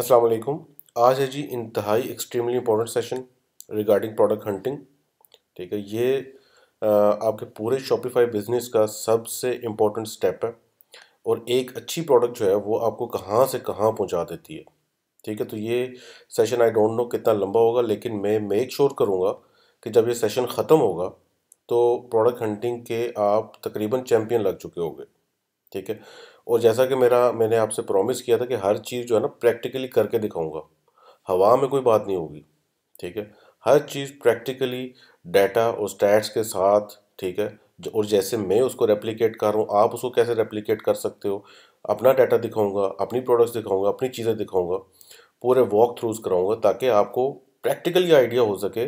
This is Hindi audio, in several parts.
अस्सलाम वालेकुम आज है जी इंतहाई extremely important session regarding product hunting ठीक है ये आपके पूरे शॉपिफाई बिजनेस का सबसे इम्पोर्टेंट स्टेप है और एक अच्छी प्रोडक्ट जो है वो आपको कहाँ से कहाँ पहुँचा देती है ठीक है तो ये सेशन आई डोंट नो कितना लंबा होगा लेकिन मैं मेक श्योर करूँगा कि जब ये सेशन ख़त्म होगा तो प्रोडक्ट हंटिंग के आप तकरीबन चैम्पियन लग चुके होंगे ठीक है और जैसा कि मेरा मैंने आपसे प्रॉमिस किया था कि हर चीज़ जो है ना प्रैक्टिकली करके दिखाऊंगा हवा में कोई बात नहीं होगी ठीक है हर चीज़ प्रैक्टिकली डाटा और स्टैट्स के साथ ठीक है और जैसे मैं उसको रेप्लीकेट कर रहा हूँ आप उसको कैसे रेप्लिकेट कर सकते हो अपना डाटा दिखाऊंगा अपनी प्रोडक्ट्स दिखाऊंगा अपनी चीज़ें दिखाऊंगा पूरे वॉक थ्रूज कराऊंगा ताकि आपको प्रैक्टिकली आइडिया हो सके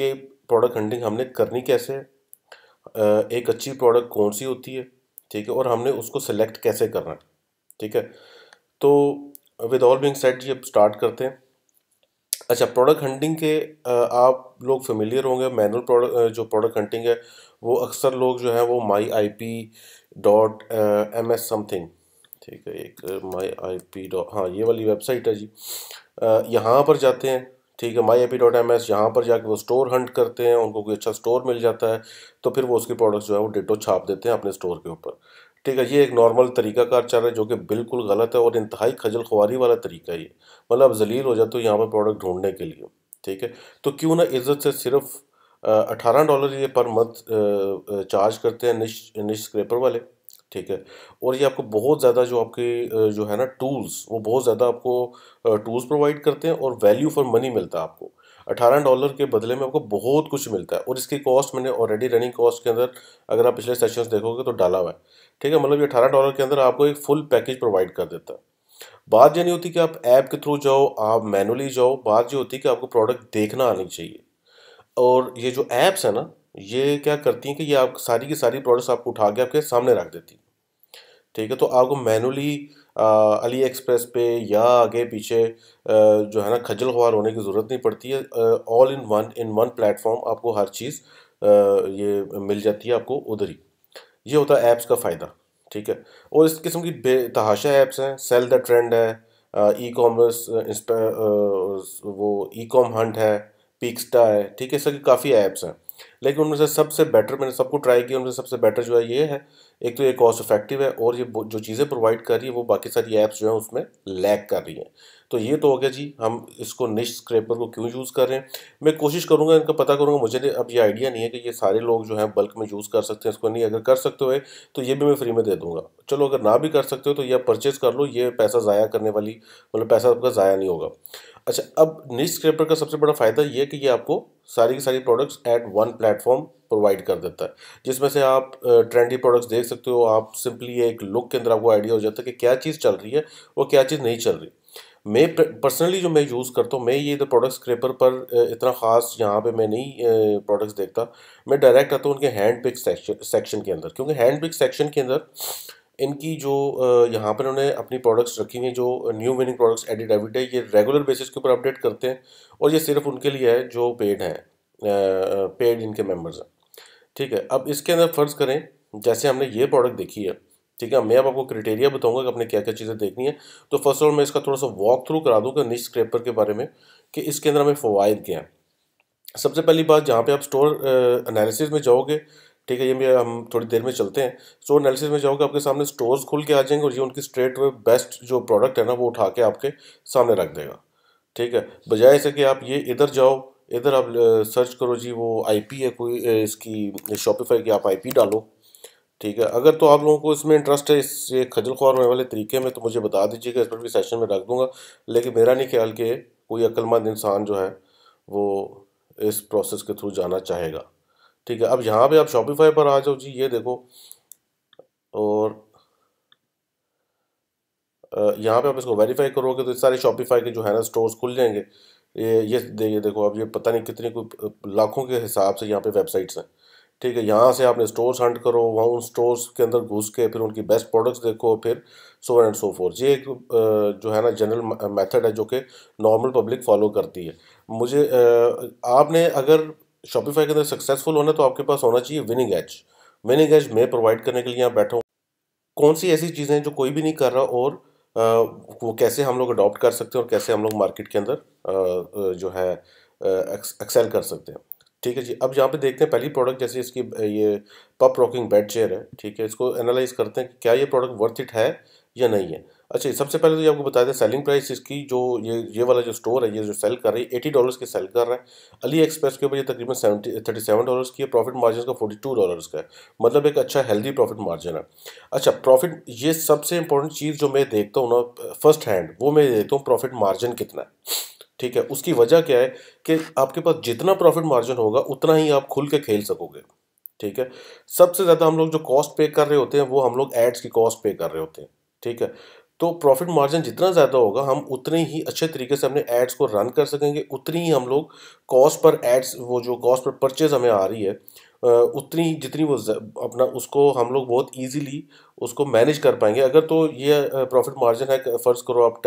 कि प्रोडक्ट हंडिंग हमने करनी कैसे है एक अच्छी प्रोडक्ट कौन सी होती है ठीक है और हमने उसको सिलेक्ट कैसे करना है ठीक है तो विद ऑल बिंग सेट जी अब स्टार्ट करते हैं अच्छा प्रोडक्ट हंटिंग के आप लोग फेमिलियर होंगे मैनुअल प्रोडक्ट जो प्रोडक्ट हंटिंग है वो अक्सर लोग जो है वो my I P dot M S something ठीक है एक माई आई पी डॉट हाँ ये वाली वेबसाइट है जी यहाँ पर जाते हैं ठीक है my AP dot M S यहाँ पर जाके वो स्टोर हंट करते हैं उनको कोई अच्छा स्टोर मिल जाता है तो फिर वो उसके प्रोडक्ट्स जो है वो डेटो छाप देते हैं अपने स्टोर के ऊपर ठीक है ये एक नॉर्मल तरीका कार चल रहा है जो कि बिल्कुल गलत है और इंतहाई खजल खुआरी वाला तरीका ये मतलब जलील हो जाते हो यहाँ पर प्रोडक्ट ढूंढने के लिए ठीक है तो क्यों ना इज्जत से सिर्फ अठारह डॉलर ये पर मंथ चार्ज करते हैं निश निश स्क्रेपर वाले ठीक है और ये आपको बहुत ज़्यादा जो आपके जो है ना टूल्स वो बहुत ज़्यादा आपको टूल्स प्रोवाइड करते हैं और वैल्यू फॉर मनी मिलता है आपको अठारह डॉलर के बदले में आपको बहुत कुछ मिलता है और इसकी कॉस्ट मैंने ऑलरेडी रनिंग कॉस्ट के अंदर अगर आप पिछले सेशंस देखोगे तो डाला हुआ है ठीक है मतलब ये अठारह डॉलर के अंदर आपको एक फुल पैकेज प्रोवाइड कर देता है बात यह नहीं होती कि आप ऐप के थ्रू जाओ आप मैनुअली जाओ बात ये होती है कि आपको प्रोडक्ट देखना आनी चाहिए और ये जो ऐप्स हैं ना ये क्या करती हैं कि ये आप सारी की सारी प्रोडक्ट्स आपको उठा के आपके सामने रख देती ठीक है तो आपको मैनुअली अली एक्सप्रेस पे या आगे पीछे आ, जो है ना खजल खुआर होने की ज़रूरत नहीं पड़ती है all in one in one platform आपको हर चीज़ आ, ये मिल जाती है आपको उधर ही ये होता है ऐप्स का फ़ायदा ठीक है और इस किस्म की बेतहाशा ऐप्स हैं सेल द ट्रेंड है ई कॉमर्स वो ई कॉम हंट है पिक्सटा है ठीक है सब काफ़ी ऐप्स हैं लेकिन उनमें से सबसे बेटर मैंने सबको ट्राई किया उनमें से सबसे बेटर जो है ये है एक तो ये कॉस्ट इफेक्टिव है और ये जो चीज़ें प्रोवाइड कर रही है वो बाकी सारी ऐप्स जो हैं उसमें लैक कर रही हैं तो ये तो हो गया जी हम इसको निश स्क्रेपर को क्यों यूज़ कर रहे हैं मैं कोशिश करूँगा इनका पता करूँगा मुझे अब ये आइडिया नहीं है कि ये सारे लोग जो हैं बल्क में यूज़ कर सकते हैं इसको नहीं अगर कर सकते हो तो ये भी मैं फ्री में दे दूँगा चलो अगर ना भी कर सकते हो तो ये परचेज़ कर लो ये पैसा ज़ाया करने वाली मतलब पैसा आपका ज़ाया नहीं होगा अच्छा अब नीच स्क्रैपर का सबसे बड़ा फ़ायदा ये है कि ये आपको सारी की सारी products at one platform provide कर देता है जिसमें से आप ट्रेंडी प्रोडक्ट्स देख सकते हो आप सिंपली एक लुक के अंदर आपको आइडिया हो जाता है कि क्या चीज़ चल रही है और क्या चीज़ नहीं चल रही मैं पर्सनली जो मैं यूज़ करता हूँ मैं ये तो प्रोडक्ट स्क्रेपर पर इतना ख़ास यहाँ पे मैं नहीं प्रोडक्ट्स देखता मैं डायरेक्ट आता हूँ उनके हैंड पिक सेक्शन सेक्शन के अंदर क्योंकि हैंड पिक सेक्शन के अंदर इनकी जो यहाँ पर उन्होंने अपनी प्रोडक्ट्स रखी हैं जो new winning products added avid है ये रेगुलर बेसिस के ऊपर अपडेट करते हैं और ये सिर्फ उनके लिए है जो पेड हैं पेड इनके मेम्बर्स हैं ठीक है अब इसके अंदर फ़र्ज़ करें जैसे हमने ये प्रोडक्ट देखी है ठीक है मैं अब आपको क्राइटेरिया बताऊंगा कि आपने क्या क्या चीज़ें देखनी है तो फर्स्ट ऑफ मैं इसका थोड़ा सा वॉक थ्रू करा दूँगा निच स्क्रेपर के बारे में कि इसके अंदर हमें फ़वाद क्या है सबसे पहली बात जहाँ पे आप स्टोर एनालिसिस में जाओगे ठीक है ये भी हम थोड़ी देर में चलते हैं स्टोर एनालिसिस में जाओगे आपके सामने स्टोर्स खुल के आ जाएंगे और ये उनकी स्ट्रेट वे बेस्ट जो प्रोडक्ट है ना वो उठा के आपके सामने रख देगा ठीक है बजाय ऐसे कि आप ये इधर जाओ इधर आप सर्च करो जी वो आईपी है कोई इसकी शॉपिफाई की आप आईपी डालो ठीक है अगर तो आप लोगों को इसमें इंटरेस्ट है इस ये खजल खुआर होने वाले तरीके में तो मुझे बता दीजिएगा इस पर भी सेशन में रख दूंगा लेकिन मेरा नहीं ख्याल कि कोई अक्लमंद इंसान जो है वो इस प्रोसेस के थ्रू जाना चाहेगा ठीक है अब यहाँ पे आप शॉपिफाई पर आ जाओ जी ये देखो और यहाँ पे आप इसको वेरीफाई करोगे तो सारे शॉपिफाई के जो है ना स्टोर्स खुल जाएंगे ये ये देखिए देखो अब ये पता नहीं कितनी कोई लाखों के हिसाब से यहाँ पे वेबसाइट्स हैं ठीक है यहाँ से आपने स्टोर्स हंट करो वहाँ उन स्टोर्स के अंदर घुस के फिर उनकी बेस्ट प्रोडक्ट्स देखो फिर सो एंड सो फोर ये एक जो है ना जनरल मेथड है जो कि नॉर्मल पब्लिक फॉलो करती है मुझे आपने अगर शॉपिफाई के अंदर सक्सेसफुल होना तो आपके पास होना चाहिए विनिंग एच विनिंग एच मैं प्रोवाइड करने के लिए बैठा हूँ कौन सी ऐसी चीज़ें हैं जो कोई भी नहीं कर रहा और आ, वो कैसे हम लोग अडॉप्ट कर सकते हैं और कैसे हम लोग मार्केट के अंदर जो है एक्सेल कर सकते हैं ठीक है जी अब यहाँ पे देखते हैं पहली प्रोडक्ट जैसे इसकी ये पप रॉकिंग बेड चेयर है ठीक है इसको एनालाइज करते हैं कि क्या ये प्रोडक्ट वर्थ इट है या नहीं है अच्छा सबसे पहले तो ये आपको बता दें सेलिंग प्राइस इसकी जो ये ये वाला जो स्टोर है ये जो सेल कर रही है एटी डॉलर्स की सेल कर रहा है अली एक्सप्रेस के ऊपर ये तकरीबन सेवेंटी थर्टी सेवन डॉलर्स की है प्रॉफिट मार्जिन का फोर्टी टू डॉलर्स का है मतलब एक अच्छा हेल्दी प्रॉफिट मार्जिन है अच्छा प्रॉफिट ये सबसे इंपॉर्टेंट चीज़ जो मैं देखता हूँ ना फर्स्ट हैंड वो मैं देखता हूँ प्रॉफिट मार्जिन कितना है ठीक है उसकी वजह क्या है कि आपके पास जितना प्रॉफिट मार्जिन होगा उतना ही आप खुल के खेल सकोगे ठीक है सबसे ज़्यादा हम लोग जो कॉस्ट पे कर रहे होते हैं वो हम लोग एड्स की कॉस्ट पे कर रहे होते हैं ठीक है तो प्रॉफिट मार्जिन जितना ज़्यादा होगा हम उतने ही अच्छे तरीके से अपने एड्स को रन कर सकेंगे उतनी ही हम लोग कॉस्ट पर एड्स वो जो कॉस्ट पर परचेज हमें आ रही है उतनी जितनी वो अपना उसको हम लोग बहुत इजीली उसको मैनेज कर पाएंगे अगर तो ये प्रॉफिट मार्जिन है फ़र्ज़ करो आप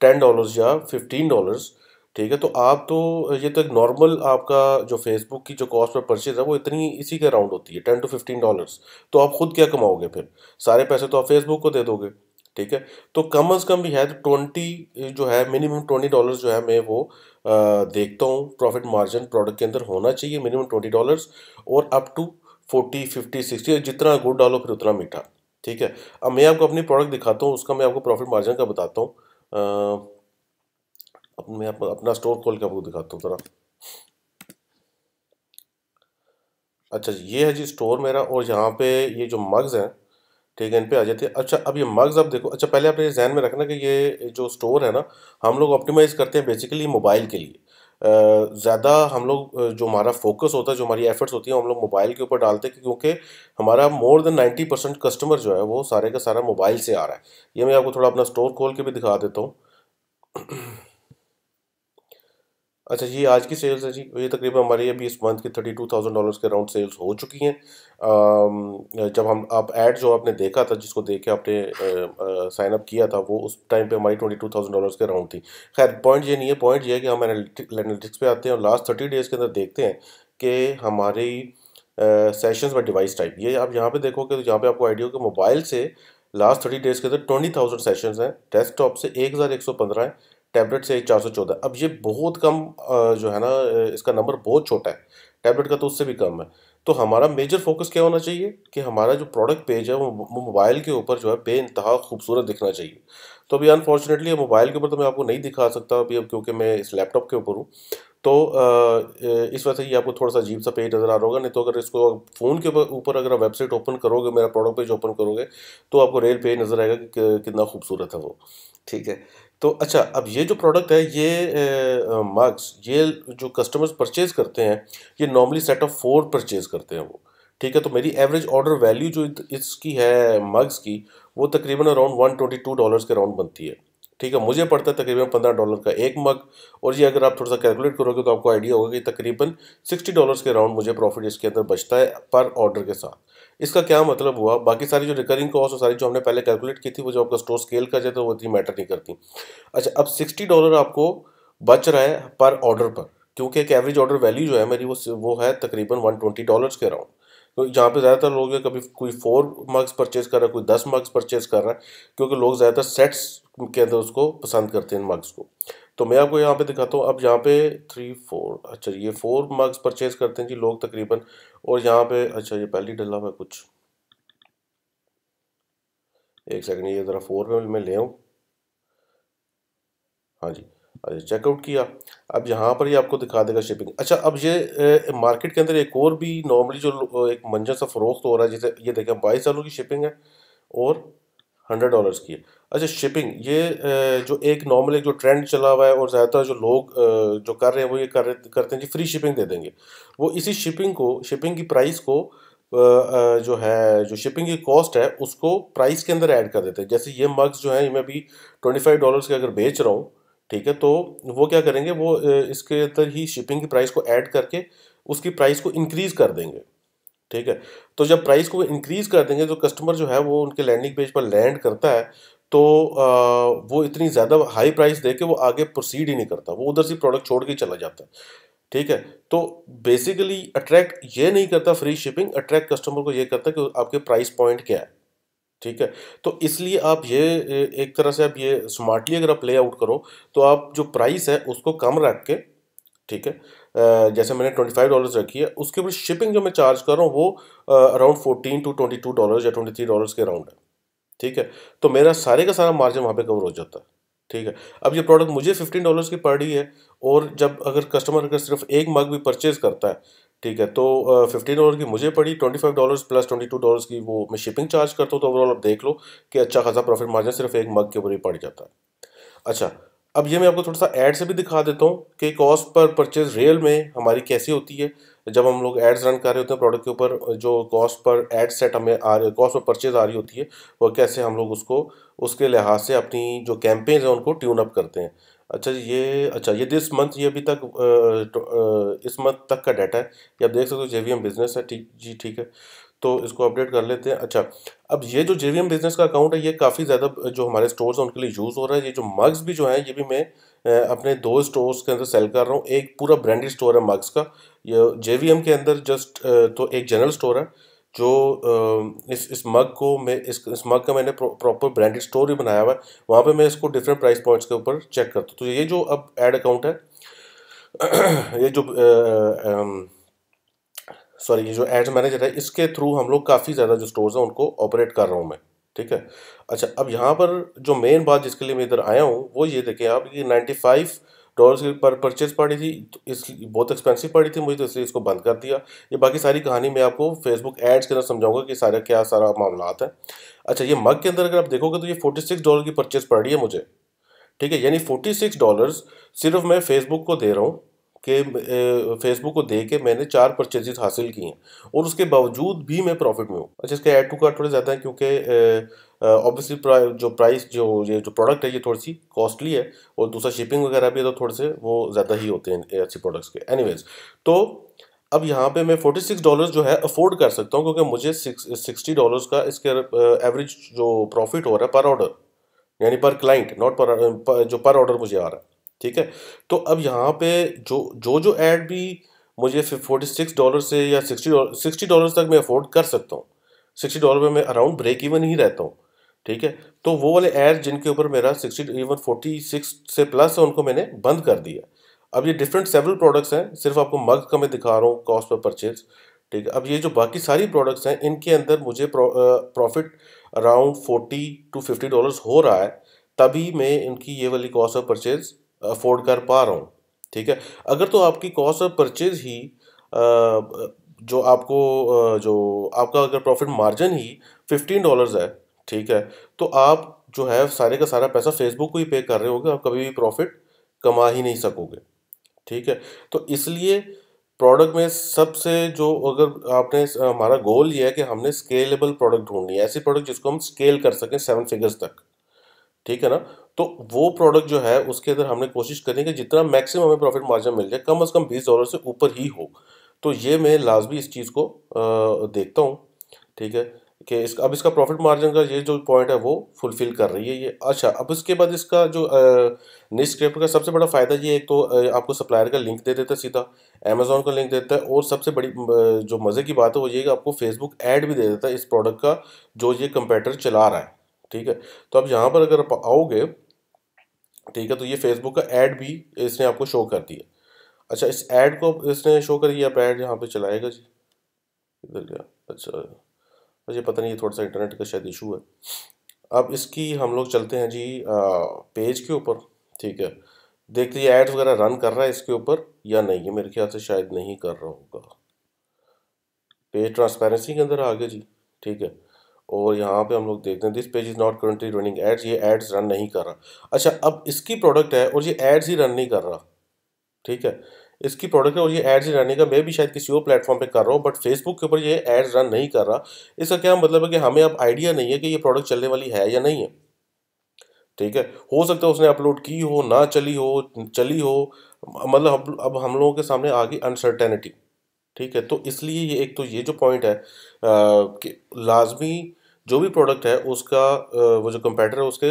टेन डॉलर्स या फिफ्टीन डॉलर्स ठीक है तो आप तो ये तो एक नॉर्मल आपका जो फेसबुक की जो कॉस्ट पर परचेज है वो इतनी इसी के अराउंड होती है टेन टू फिफ्टीन डॉलर्स तो आप खुद क्या कमाओगे फिर सारे पैसे तो आप फेसबुक को दे दोगे ठीक है तो कम अज़ कम भी है तो ट्वेंटी जो है मिनिमम ट्वेंटी डॉलर जो है मैं वो आ, देखता हूँ प्रॉफिट मार्जिन प्रोडक्ट के अंदर होना चाहिए मिनिमम ट्वेंटी डॉलर्स और up to forty fifty sixty जितना गुड़ डालो फिर उतना मीठा ठीक है अब मैं आपको अपनी प्रोडक्ट दिखाता हूँ उसका मैं आपको प्रॉफिट मार्जिन का बताता हूँ मैं अप, अपना स्टोर खोल के आपको दिखाता हूँ ज़रा अच्छा ये है जी स्टोर मेरा और यहाँ पे ये जो मग्स हैं ठीक है इन पे आ जाती है अच्छा अब ये मग्स आप देखो अच्छा पहले आप ये जहन में रखना कि ये जो स्टोर है ना हम लोग ऑप्टिमाइज़ करते हैं बेसिकली मोबाइल के लिए ज़्यादा हम लोग जो हमारा फोकस होता है जो हमारी एफर्ट्स होती हैं हम लोग मोबाइल के ऊपर डालते हैं क्योंकि हमारा more than ninety percent customer जो है वो सारे का सारा मोबाइल से आ रहा है ये मैं आपको थोड़ा अपना स्टोर खोल के भी दिखा देता हूँ अच्छा जी आज की सेल्स है जी तो ये तकरीबन हमारी अभी इस मंथ की थर्टी टू थाउजेंड डॉलर्स के अराउंड सेल्स हो चुकी हैं जब हम आप एड जो आपने देखा था जिसको देख के आपने साइन अप किया था वो उस टाइम पे हमारी ट्वेंटी टू थाउजेंड डॉलर्स के अराउंड थी खैर पॉइंट ये नहीं है पॉइंट ये है कि हम एनालिटिक्स पे आते हैं और लास्ट थर्टी डेज़ के अंदर देखते हैं कि हमारी सेशन बाई डिवाइस टाइप ये आप यहाँ पर देखोगे तो यहाँ पर आपको आइडिया हो कि मोबाइल से लास्ट थर्टी डेज़ के अंदर ट्वेंटी थाउजेंड सेशन हैं डेस्कटॉप से एक हज़ार एक सौ पंद्रह है टैबलेट से चार सौ चौदह अब ये बहुत कम जो है ना इसका नंबर बहुत छोटा है टैबलेट का तो उससे भी कम है तो हमारा मेजर फोकस क्या होना चाहिए कि हमारा जो प्रोडक्ट पेज है वो मोबाइल के ऊपर जो है बे इंतहा खूबसूरत दिखना चाहिए तो अभी अनफॉर्चुनेटली मोबाइल के ऊपर तो मैं आपको नहीं दिखा सकता अभी अब क्योंकि मैं इस लैपटॉप के ऊपर हूँ तो इस वजह से ये आपको थोड़ा सा अजीब सा पेज नज़र आ रहा होगा नहीं तो अगर इसको फ़ोन के ऊपर अगर आप वेबसाइट ओपन करोगे मेरा प्रोडक्ट पेज ओपन करोगे तो आपको रेल पेज नज़र आएगा कि कितना खूबसूरत है वो ठीक है तो अच्छा अब ये जो प्रोडक्ट है ये मार्क्स ये जो कस्टमर्स परचेज करते हैं ये normally set of four purchase करते हैं वो ठीक है तो मेरी एवरेज ऑर्डर वैल्यू जो इसकी है मग्स की वो तकरीबन around one twenty two dollars के अराउंड बनती है ठीक है मुझे पड़ता है तकरीबन पंद्रह डॉलर का एक मग और ये अगर आप थोड़ा सा कैलकुलेट करोगे तो आपको आइडिया होगा कि तकरीबन सिक्सटी डॉलर्स के अराउंड मुझे प्रॉफिट इसके अंदर बचता है पर ऑर्डर के साथ इसका क्या मतलब हुआ बाकी सारी जो रिकरिंग कॉस्ट और सारी जो हमने पहले कैलकुलेट की थी वो जो आपका स्टोर स्केल कर जाए तो वो इतनी मैटर नहीं करती अच्छा अब सिक्सटी डॉलर आपको बच रहा है पर ऑर्डर पर क्योंकि एक एवरेज ऑर्डर वैल्यू जो है मेरी वो वो है तकरीबन वन ट्वेंटी डॉलर्स के अराउंड तो जहाँ पे ज़्यादातर लोग हैं कभी कोई फोर मग्स परचेज़ कर रहा है कोई दस मग्स परचेज़ कर रहा है क्योंकि लोग ज़्यादातर सेट्स के अंदर उसको पसंद करते हैं इन मग्स को तो मैं आपको यहाँ पे दिखाता हूँ अब यहाँ पे थ्री फोर अच्छा ये फोर मग्स परचेज़ करते हैं जी लोग तकरीबन और यहाँ पे अच्छा ये पहली डला हुआ कुछ एक सेकेंड ये ज़रा फोर में मैं ले आऊँ हाँ जी अच्छा चेकआउट किया अब यहाँ पर ही आपको दिखा देगा शिपिंग अच्छा अब ये ए, मार्केट के अंदर एक और भी नॉर्मली जो एक मंजर सा फरोख्त हो रहा है जैसे ये देखें बाईस सालों की शिपिंग है और हंड्रेड डॉलर्स की है अच्छा शिपिंग ये जो एक नॉर्मल एक जो ट्रेंड चला हुआ है और ज़्यादातर जो लोग जो कर रहे हैं वो ये कर रहे करते हैं कि फ्री शिपिंग दे देंगे वो इसी शिपिंग को शिपिंग की प्राइस को जो है जो शिपिंग की कॉस्ट है उसको प्राइस के अंदर ऐड कर देते हैं जैसे ये मग्स जो है मैं भी ट्वेंटी फाइव डॉलर्स के अगर बेच रहा हूँ ठीक है तो वो क्या करेंगे वो इसके अंदर ही शिपिंग की प्राइस को ऐड करके उसकी प्राइस को इंक्रीज़ कर देंगे ठीक है तो जब प्राइस को इंक्रीज़ कर देंगे तो कस्टमर जो है वो उनके लैंडिंग पेज पर लैंड करता है तो आ, वो इतनी ज़्यादा हाई प्राइस दे के वो आगे प्रोसीड ही नहीं करता वो उधर से प्रोडक्ट छोड़ के चला जाता है ठीक है तो बेसिकली अट्रैक्ट ये नहीं करता फ्री शिपिंग अट्रैक्ट कस्टमर को ये करता कि आपके प्राइस पॉइंट क्या है ठीक है तो इसलिए आप ये एक तरह से आप ये स्मार्टली अगर आप आउट करो तो आप जो प्राइस है उसको कम रख के ठीक है जैसे मैंने ट्वेंटी फाइव डॉलर्स रखी है उसके ऊपर शिपिंग जो मैं चार्ज कर रहा हूँ वो around fourteen to twenty two dollars या ट्वेंटी थ्री डॉलर्स के अराउंड है ठीक है तो मेरा सारे का सारा मार्जिन वहाँ पे कवर हो जाता है ठीक है अब ये प्रोडक्ट मुझे फिफ्टीन डॉलर्स की पड़ रही है और जब अगर कस्टमर अगर सिर्फ एक मग भी परचेज करता है ठीक है तो फिफ्टीन डॉलर की मुझे पड़ी twenty five dollar plus twenty two dollar की वो मैं शिपिंग चार्ज करता हूँ तो ओवरऑल आप देख लो कि अच्छा खासा प्रॉफिट मार्जिन सिर्फ एक मग के ऊपर ही पड़ जाता है अच्छा अब ये मैं आपको थोड़ा सा एड से भी दिखा देता हूँ कि कॉस्ट पर परचेज रियल में हमारी कैसी होती है जब हम लोग एड्स रन कर रहे होते हैं प्रोडक्ट के ऊपर जो कॉस्ट पर एड सेट हमें आ रही कॉस्ट पर परचेज आ रही होती है वो कैसे हम लोग उसको उसके लिहाज से अपनी जो कैंपेन्स हैं उनको ट्यून अप करते हैं अच्छा जी ये अच्छा ये दिस मंथ ये अभी तक तो, इस मंथ तक का डाटा है ये आप देख सकते हो जेवीएम बिजनेस है ठीक जी ठीक है तो इसको अपडेट कर लेते हैं अच्छा अब ये जो जेवीएम बिजनेस का अकाउंट है ये काफ़ी ज़्यादा जो हमारे स्टोर्स हैं उनके लिए यूज़ हो रहा है ये जो मग्स भी जो हैं ये भी मैं अपने दो स्टोर्स के अंदर सेल कर रहा हूँ एक पूरा ब्रांडेड स्टोर है मग्स का ये जे के अंदर जस्ट तो एक जनरल स्टोर है जो इस इस मग को मैं इस इस मग का मैंने प्रॉपर ब्रांडेड स्टोर ही बनाया हुआ है वहाँ पे मैं इसको डिफरेंट प्राइस पॉइंट्स के ऊपर चेक करता हूँ तो ये जो अब एड अकाउंट है ये जो सॉरी ये जो एड्स मैनेजर है इसके थ्रू हम लोग काफ़ी ज़्यादा जो स्टोर्स हैं उनको ऑपरेट कर रहा हूँ मैं ठीक है अच्छा अब यहाँ पर जो मेन बात जिसके लिए मैं इधर आया हूँ वो ये देखें आप कि नाइन्टी फाइव डॉलर्स की पर परचेज पड़ी थी तो इस बहुत एक्सपेंसिव पड़ी थी मुझे तो इसलिए इसको बंद कर दिया ये बाकी सारी कहानी मैं आपको फेसबुक एड्स के अंदर समझाऊंगा कि सारा क्या सारा मामला है अच्छा ये मग के अंदर अगर आप देखोगे तो ये फोर्टी सिक्स डॉलर की परचेज पड़ रही है मुझे ठीक है यानी फोर्टी सिक्स डॉलर्स सिर्फ मैं फेसबुक को दे रहा हूँ के फेसबुक को दे के मैंने चार परचेजेज हासिल की हैं और उसके बावजूद भी मैं प्रॉफिट में हूँ अच्छा इसके ऐड टू कार्ड थोड़े ज़्यादा हैं क्योंकि ऑब्वियसली जो प्राइस जो ये जो प्रोडक्ट है ये थोड़ी सी कॉस्टली है और दूसरा शिपिंग वगैरह भी है तो थोड़े से वो ज़्यादा ही होते हैं अच्छे प्रोडक्ट्स के एनीवेज तो अब यहाँ पे मैं फोर्टी सिक्स डॉलर जो है अफोर्ड कर सकता हूँ क्योंकि मुझे सिक्सटी डॉलर्स का इसके एवरेज जो प्रॉफिट हो रहा है पर ऑर्डर यानी पर क्लाइंट नॉट पर जो पर ऑर्डर मुझे आ रहा है ठीक है तो अब यहाँ पे जो जो जो ऐड भी मुझे फोर्टी सिक्स डॉलर से या सिक्सटी डॉलर सिक्सटी डॉलर तक मैं अफोर्ड कर सकता हूँ सिक्सटी डॉलर में मैं अराउंड ब्रेक इवन ही रहता हूँ ठीक है तो वो वाले एड जिनके ऊपर मेरा सिक्सटी इवन फोर्टी सिक्स से प्लस है उनको मैंने बंद कर दिया अब ये डिफरेंट सेवरल प्रोडक्ट्स हैं सिर्फ आपको मग का मैं दिखा रहा हूँ कॉस्ट पर परचेज ठीक है अब ये जो बाकी सारी प्रोडक्ट्स हैं इनके अंदर मुझे profit around forty to fifty dollar हो रहा है तभी मैं इनकी ये वाली कॉस्ट ऑफ परचेज़ अफोर्ड कर पा रहा हूँ ठीक है अगर तो आपकी कॉस्ट ऑफ परचेज ही जो आपको जो आपका अगर प्रॉफिट मार्जिन ही फिफ्टीन डॉलर्स है ठीक है तो आप जो है सारे का सारा पैसा फेसबुक को ही पे कर रहे होगे आप कभी भी प्रॉफिट कमा ही नहीं सकोगे ठीक है तो इसलिए प्रोडक्ट में सबसे जो अगर आपने हमारा गोल ये है कि हमने स्केलेबल प्रोडक्ट ढूंढनी है ऐसी प्रोडक्ट जिसको हम स्केल कर सकें सेवन फिगर्स तक ठीक है ना तो वो प्रोडक्ट जो है उसके अंदर हमने कोशिश करनी कि जितना मैक्सिमम हमें प्रॉफिट मार्जिन मिल जाए कम अज़ कम बीस डॉलर से ऊपर ही हो तो ये मैं लाजमी इस चीज़ को देखता हूँ ठीक है कि इस अब इसका प्रॉफिट मार्जिन का ये जो पॉइंट है वो फुलफ़िल कर रही है ये अच्छा अब इसके बाद इसका जो निस्क्रिप्ट का सबसे बड़ा फ़ायदा ये एक तो आपको सप्लायर का लिंक दे देता है सीधा अमेजोन का लिंक देता है और सबसे बड़ी जो मज़े की बात है वो ये कि आपको फेसबुक ऐड भी दे देता है इस प्रोडक्ट का जो ये कंपेटर चला रहा है ठीक है तो अब यहाँ पर अगर आप आओगे ठीक है तो ये फेसबुक का ऐड भी इसने आपको शो कर दिया अच्छा इस ऐड को इसने शो कर दिया आप ऐड यहाँ पे चलाएगा जी इधर गया अच्छा मुझे पता नहीं ये थोड़ा सा इंटरनेट का शायद इशू है अब इसकी हम लोग चलते हैं जी आ, पेज के ऊपर ठीक है देखते ये एड्स वगैरह रन कर रहा है इसके ऊपर या नहीं ये मेरे ख्याल से शायद नहीं कर रहा होगा पेज ट्रांसपेरेंसी के अंदर आ गया जी ठीक है और यहाँ पे हम लोग देखते हैं this page is not currently running ads ये एड्स रन नहीं कर रहा अच्छा अब इसकी प्रोडक्ट है और ये एड्स ही रन नहीं कर रहा ठीक है इसकी प्रोडक्ट है और ये एड्स ही रन नहीं कर मैं भी शायद किसी और प्लेटफॉर्म पे कर रहा हूँ बट फेसबुक के ऊपर ये एड्स रन नहीं कर रहा इसका क्या मतलब है कि हमें अब आइडिया नहीं है कि ये प्रोडक्ट चलने वाली है या नहीं है ठीक है हो सकता है उसने अपलोड की हो ना चली हो चली हो मतलब अब हम लोगों के सामने आ गई अनसर्टेनिटी ठीक है तो इसलिए ये एक तो ये जो पॉइंट है आ, कि लाजमी जो भी प्रोडक्ट है उसका वो जो कंपेटर है उसके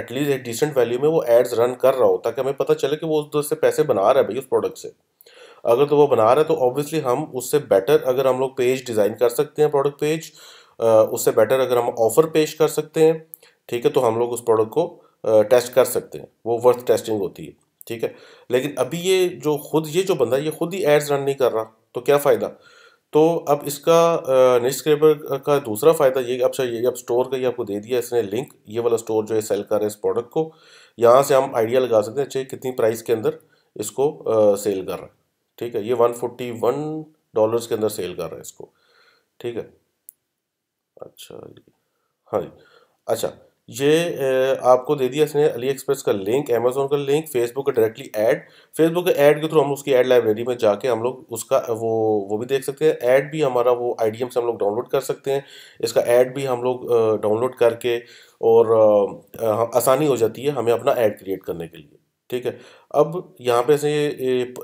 एटलीस्ट एक डिसेंट वैल्यू में वो एड्स रन कर रहा हो ताकि हमें पता चले कि वो उससे पैसे बना रहा है भाई उस प्रोडक्ट से अगर तो वो बना रहा है तो ऑब्वियसली हम उससे बेटर अगर हम लोग पेज डिज़ाइन कर सकते हैं प्रोडक्ट पेज उससे बेटर अगर हम ऑफ़र पेश कर सकते हैं ठीक है तो हम लोग उस प्रोडक्ट को टेस्ट कर सकते हैं वो वर्थ टेस्टिंग होती है ठीक है लेकिन अभी ये जो खुद ये जो बंदा ये खुद ही एड्स रन नहीं कर रहा तो क्या फ़ायदा तो अब इसका निस्क्रेबर का दूसरा फ़ायदा ये अच्छा ये अब स्टोर का ये आपको दे दिया इसने लिंक ये वाला स्टोर जो है सेल कर रहा है इस प्रोडक्ट को यहाँ से हम आइडिया लगा सकते हैं अच्छा कितनी प्राइस के अंदर इसको आ, सेल कर रहा है ठीक है ये वन फोर्टी वन डॉलर्स के अंदर सेल कर रहा है इसको ठीक है अच्छा हाँ जी अच्छा ये आपको दे दिया इसने अली एक्सप्रेस का लिंक अमेजोन का लिंक फेसबुक का डायरेक्टली ऐड फेसबुक के ऐड के थ्रू हम उसकी ऐड लाइब्रेरी में जाके हम लोग उसका वो वो भी देख सकते हैं ऐड भी हमारा वो आई से हम लोग डाउनलोड कर सकते हैं इसका ऐड भी हम लोग डाउनलोड करके और आसानी हो जाती है हमें अपना ऐड क्रिएट करने के लिए ठीक है अब यहाँ पे इसने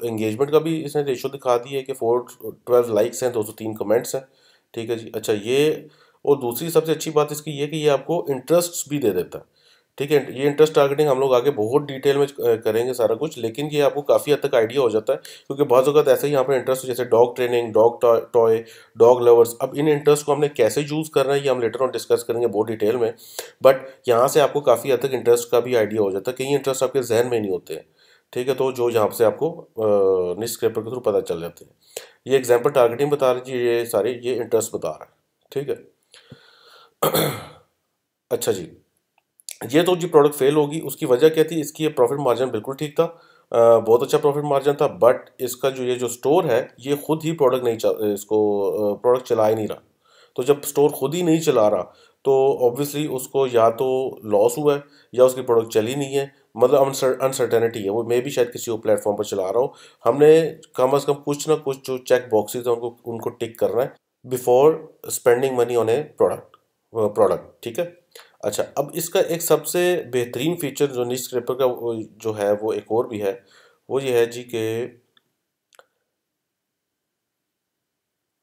इंगेजमेंट का भी इसने रेशो दिखा दी है कि फोर ट्वेल्व लाइक्स हैं दो सौ तीन कमेंट्स हैं ठीक है जी अच्छा ये और दूसरी सबसे अच्छी बात इसकी ये कि ये आपको इंटरेस्ट भी दे देता है ठीक है ये इंटरेस्ट टारगेटिंग हम लोग आगे बहुत डिटेल में करेंगे सारा कुछ लेकिन ये आपको काफ़ी हद तक आइडिया हो जाता है क्योंकि बहुत अवत ऐसे ही यहाँ पर इंटरेस्ट जैसे dog training dog toy dog lovers अब इन इंटरेस्ट को हमने कैसे यूज़ करना है ये हम लेटर ऑन डिस्कस करेंगे बहुत डिटेल में बट यहाँ से आपको काफ़ी हद तक इंटरेस्ट का भी आइडिया हो जाता है कई इंटरेस्ट आपके जहन में नहीं होते हैं ठीक है तो जो यहाँ से आपको निस्क्रेपर के थ्रू पता चल जाते हैं ये एग्जाम्पल टारगेटिंग बता रही है ये सारी ये इंटरेस्ट बता रहा है ठीक है अच्छा जी ये तो जी प्रोडक्ट फेल होगी उसकी वजह क्या थी इसकी ये प्रॉफिट मार्जिन बिल्कुल ठीक था आ, बहुत अच्छा प्रॉफिट मार्जिन था बट इसका जो ये जो स्टोर है ये खुद ही प्रोडक्ट नहीं इसको प्रोडक्ट चला ही नहीं रहा तो जब स्टोर खुद ही नहीं चला रहा तो ऑब्वियसली उसको या तो लॉस हुआ है या उसकी प्रोडक्ट चली नहीं है मतलब अनसर्टेनिटी है वो मैं भी शायद किसी और प्लेटफॉर्म पर चला रहा हूँ हमने कम अज़ कम कुछ ना कुछ जो चेक बॉक्सेज हैं उनको उनको टिक करना है before spending money on a product product ठीक है अच्छा अब इसका एक सबसे बेहतरीन फीचर जो न्यूज पेपर का जो है वो एक और भी है वो ये है जी के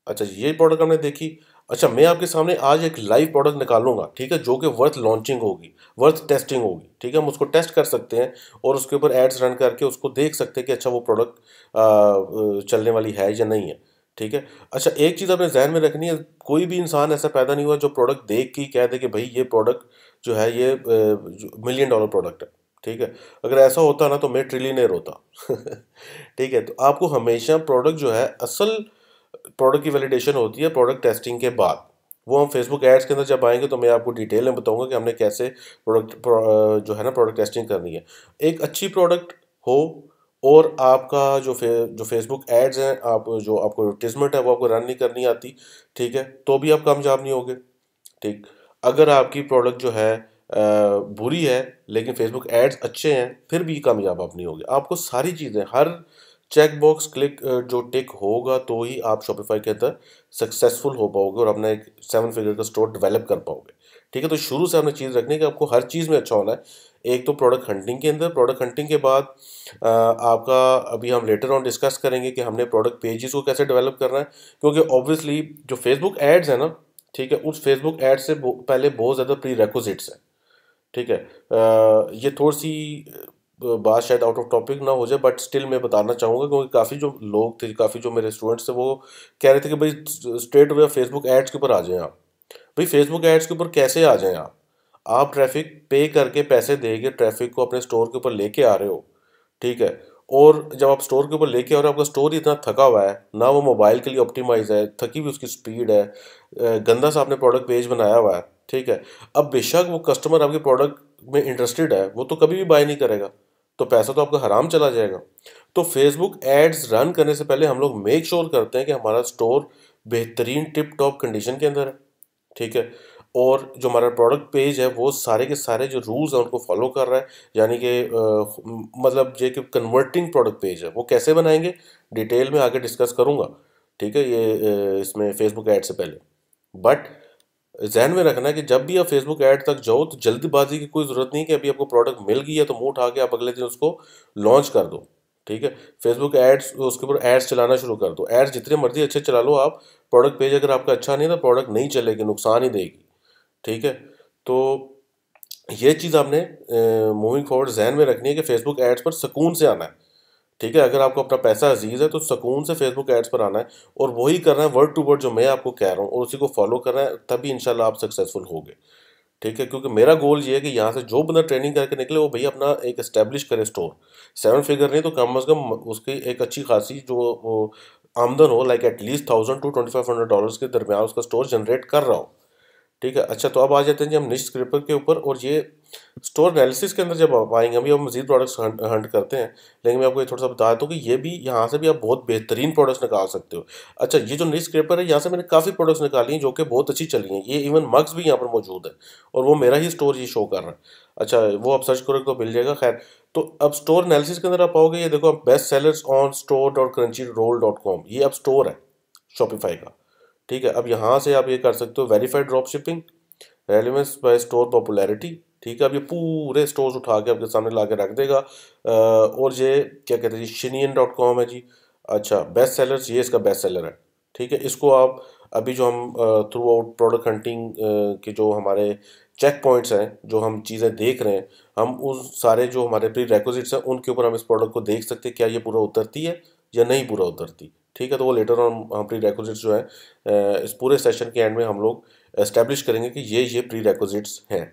अच्छा ये प्रोडक्ट हमने देखी अच्छा मैं आपके सामने आज एक लाइव प्रोडक्ट निकालूंगा ठीक है जो कि वर्थ लॉन्चिंग होगी वर्थ टेस्टिंग होगी ठीक है हम उसको टेस्ट कर सकते हैं और उसके ऊपर एड्स रन करके उसको देख सकते हैं कि अच्छा वो प्रोडक्ट चलने वाली है या नहीं है ठीक है अच्छा एक चीज़ अपने जहन में रखनी है कोई भी इंसान ऐसा पैदा नहीं हुआ जो प्रोडक्ट देख के कह दे कि भाई ये प्रोडक्ट जो है ये मिलियन डॉलर प्रोडक्ट है ठीक है अगर ऐसा होता ना तो मैं ट्रिलियनर होता ठीक है तो आपको हमेशा प्रोडक्ट जो है असल प्रोडक्ट की वैलिडेशन होती है प्रोडक्ट टेस्टिंग के बाद वो हम फेसबुक एड्स के अंदर जब आएंगे तो मैं आपको डिटेल में बताऊंगा कि हमने कैसे प्रोडक्ट जो है ना प्रोडक्ट टेस्टिंग करनी है एक अच्छी प्रोडक्ट हो और आपका जो फे जो फेसबुक एड्स हैं आप जो आपको एडवर्टिजमेंट है वो आपको रन नहीं करनी आती ठीक है तो भी आप कामयाब नहीं होगे ठीक अगर आपकी प्रोडक्ट जो है बुरी है लेकिन फेसबुक एड्स अच्छे हैं फिर भी कामयाब आप नहीं होगे आपको सारी चीज़ें हर चेक बॉक्स क्लिक जो टिक होगा तो ही आप शॉपिफाई के अंदर सक्सेसफुल हो पाओगे और अपना एक सेवन फिगर का स्टोर डेवलप कर पाओगे ठीक है तो शुरू से हमने चीज़ रखनी है कि आपको हर चीज़ में अच्छा होना है एक तो प्रोडक्ट हंटिंग के अंदर प्रोडक्ट हंटिंग के बाद आपका अभी हम लेटर ऑन डिस्कस करेंगे कि हमने प्रोडक्ट पेजेस को कैसे डेवलप करना है क्योंकि ऑब्वियसली जो फेसबुक एड्स है ना ठीक है उस फेसबुक एड्स से पहले बहुत ज़्यादा प्री रेकोजिट्स हैं ठीक है आ, ये थोड़ी सी बात शायद आउट ऑफ टॉपिक ना हो जाए बट स्टिल मैं बताना चाहूँगा क्योंकि काफ़ी जो लोग थे काफ़ी जो मेरे स्टूडेंट्स थे वो कह रहे थे कि भाई स्ट्रेट वे फेसबुक एड्स के ऊपर आ जाएँ आप भाई फेसबुक एड्स के ऊपर कैसे आ जाएँ आप आप ट्रैफिक पे करके पैसे देंगे ट्रैफिक को अपने स्टोर के ऊपर लेके आ रहे हो ठीक है और जब आप स्टोर के ऊपर लेके आ रहे हो आपका स्टोर इतना थका हुआ है ना वो मोबाइल के लिए ऑप्टिमाइज है थकी हुई उसकी स्पीड है गंदा सा आपने प्रोडक्ट पेज बनाया हुआ है ठीक है अब बेशक वो कस्टमर आपके प्रोडक्ट में इंटरेस्टेड है वो तो कभी भी बाय नहीं करेगा तो पैसा तो आपका हराम चला जाएगा तो फेसबुक एड्स रन करने से पहले हम लोग मेक श्योर करते हैं कि हमारा स्टोर बेहतरीन टिप टॉप कंडीशन के अंदर है ठीक है और जो हमारा प्रोडक्ट पेज है वो सारे के सारे जो रूल्स हैं उनको फॉलो कर रहा है यानी कि मतलब ये कि कन्वर्टिंग प्रोडक्ट पेज है वो कैसे बनाएंगे डिटेल में आगे डिस्कस करूँगा ठीक है ये इसमें फेसबुक ऐड से पहले बट जहन में रखना है कि जब भी आप फेसबुक ऐड तक जाओ तो जल्दबाजी की कोई ज़रूरत नहीं कि अभी आपको प्रोडक्ट मिल गई है तो मुँह उठा के आप अगले दिन उसको लॉन्च कर दो ठीक है फेसबुक एड्स उसके ऊपर एड्स चलाना शुरू कर दो एड्स जितने मर्जी अच्छे चला लो आप प्रोडक्ट पेज अगर आपका अच्छा नहीं है तो प्रोडक्ट नहीं चलेगी नुकसान ही देगी ठीक है तो ये चीज़ आपने मूविंग फॉरवर्ड जहन में रखनी है कि फेसबुक एड्स पर सुकून से आना है ठीक है अगर आपको अपना पैसा अजीज़ है तो सुकून से फेसबुक एड्स पर आना है और वही करना है वर्ड टू वर्ड जो मैं आपको कह रहा हूँ और उसी को फॉलो करना है तभी इन आप सक्सेसफुल गए ठीक है क्योंकि मेरा गोल ये है कि यहाँ से जो बंदा ट्रेनिंग करके निकले वो भैया अपना एक इस्टेब्लिश करे स्टोर सेवन फिगर नहीं तो कम अज़ कम उसकी एक अच्छी खासी जो आमदन हो like at least thousand to twenty five hundred dollars के दरमियान उसका स्टोर जनरेट कर रहा हो ठीक है अच्छा तो अब आ जाते हैं जी हम निश्चित क्रिपर के ऊपर और ये स्टोर एनालिसिस के अंदर जब आप आएंगे अभी हम मजीद प्रोडक्ट्स हंड करते हैं लेकिन मैं आपको ये थोड़ा सा बता दूँ कि ये भी यहाँ से भी आप बहुत बेहतरीन प्रोडक्ट्स निकाल सकते हो अच्छा ये जो निश क्रिपर है यहाँ से मैंने काफ़ी प्रोडक्ट्स निकाली हैं जो कि बहुत अच्छी चली हैं ये इवन मग्स भी यहाँ पर मौजूद है और वो मेरा ही स्टोर ये शो कर रहा है अच्छा वो आप सर्च करोगे तो मिल जाएगा खैर तो अब स्टोर एनालिसिस के अंदर आप आओगे ये देखो आप best sellers on store dot Crunchyroll dot com ये अब स्टोर है शॉपिफाई का ठीक है अब यहाँ से आप ये कर सकते हो verified drop shipping relevance by store popularity ठीक है अब ये पूरे स्टोर्स उठा के आपके सामने ला के रख देगा और ये क्या कहते हैं जी शनियन डॉट कॉम है जी अच्छा बेस्ट सेलर ये इसका बेस्ट सेलर है ठीक है इसको आप अभी जो हम थ्रू आउट प्रोडक्ट हंटिंग के जो हमारे चेक पॉइंट्स हैं जो हम चीज़ें देख रहे हैं हम उस सारे जो हमारे प्री रेकोजिट्स हैं उनके ऊपर हम इस प्रोडक्ट को देख सकते हैं क्या ये पूरा उतरती है या नहीं पूरा उतरती ठीक है तो वो लेटर ऑन हम प्री रेकोजिट्स जो है इस पूरे सेशन के एंड में हम लोग इस्टेब्लिश करेंगे कि ये ये प्री रेकोजिट्स हैं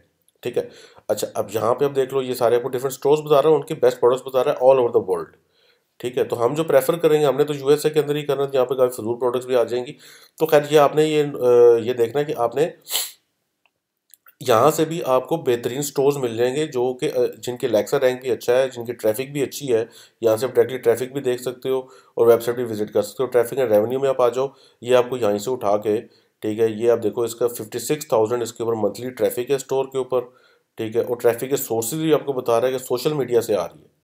ठीक है अच्छा अब यहाँ पे आप देख लो ये सारे आपको डिफरेंट स्टोर्स बता रहा हैं उनके बेस्ट प्रोडक्ट्स बता रहा है ऑल ओवर द वर्ल्ड ठीक है तो हम जो प्रेफर करेंगे हमने तो यू के अंदर ही करना तो यहाँ पर काफ़ी फजूल प्रोडक्ट्स भी आ जाएंगी तो खैर ये आपने ये ये देखना है कि आपने यहाँ से भी आपको बेहतरीन स्टोर्स मिल जाएंगे जो कि जिनके लेक्सा रैंक भी अच्छा है जिनकी ट्रैफिक भी अच्छी है यहाँ से आप डायरेक्टली ट्रैफिक भी देख सकते हो और वेबसाइट भी विजिट कर सकते हो ट्रैफिक एंड रेवेन्यू में आप आ जाओ ये आपको यहीं से उठा के ठीक है ये आप देखो इसका फिफ्टी सिक्स थाउजेंड इसके ऊपर मंथली ट्रैफिक है स्टोर के ऊपर ठीक है और ट्रैफिक के सोर्सेज भी आपको बता रहा है कि सोशल मीडिया से आ रही है